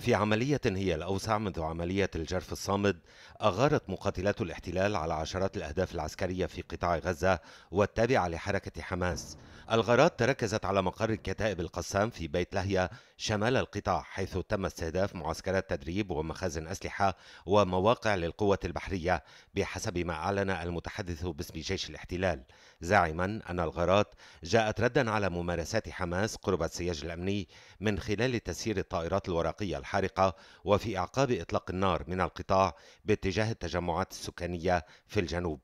في عملية هي الأوسع منذ عملية الجرف الصامد أغارت مقاتلات الاحتلال على عشرات الأهداف العسكرية في قطاع غزة والتابعة لحركة حماس الغارات تركزت على مقر كتائب القسام في بيت لهيا شمال القطاع حيث تم استهداف معسكرات تدريب ومخازن أسلحة ومواقع للقوة البحرية بحسب ما أعلن المتحدث باسم جيش الاحتلال زاعما أن الغارات جاءت ردا على ممارسات حماس قرب السياج الأمني من خلال تسيير الطائرات الورقية الحارقة وفي أعقاب إطلاق النار من القطاع باتجاه التجمعات السكانية في الجنوب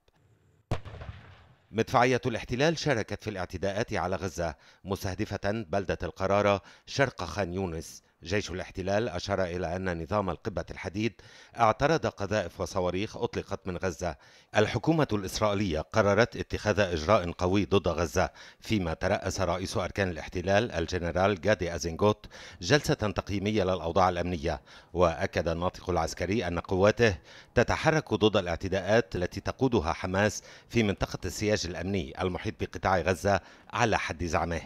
مدفعية الاحتلال شاركت في الاعتداءات على غزة مستهدفة بلدة القرارة شرق خان يونس جيش الاحتلال أشار إلى أن نظام القبة الحديد اعترض قذائف وصواريخ أطلقت من غزة الحكومة الإسرائيلية قررت اتخاذ إجراء قوي ضد غزة فيما ترأس رئيس أركان الاحتلال الجنرال جادي أزينغوت جلسة تقييمية للأوضاع الأمنية وأكد الناطق العسكري أن قواته تتحرك ضد الاعتداءات التي تقودها حماس في منطقة السياج الأمني المحيط بقطاع غزة على حد زعمه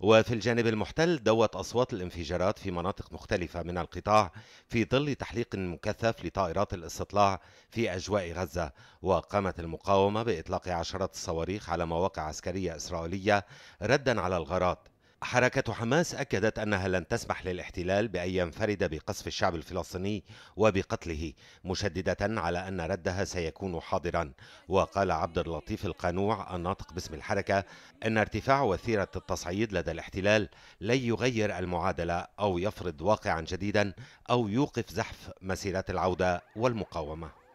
وفي الجانب المحتل دوت أصوات الانفجارات في مناطق مختلفة من القطاع في ظل تحليق مكثف لطائرات الاستطلاع في أجواء غزة وقامت المقاومة بإطلاق عشرات الصواريخ على مواقع عسكرية إسرائيلية ردا على الغارات حركة حماس أكدت أنها لن تسمح للاحتلال بأن ينفرد بقصف الشعب الفلسطيني وبقتله مشددة على أن ردها سيكون حاضرا وقال عبد اللطيف القانوع الناطق باسم الحركة أن ارتفاع وتيرة التصعيد لدى الاحتلال لن يغير المعادلة أو يفرض واقعا جديدا أو يوقف زحف مسيرات العودة والمقاومة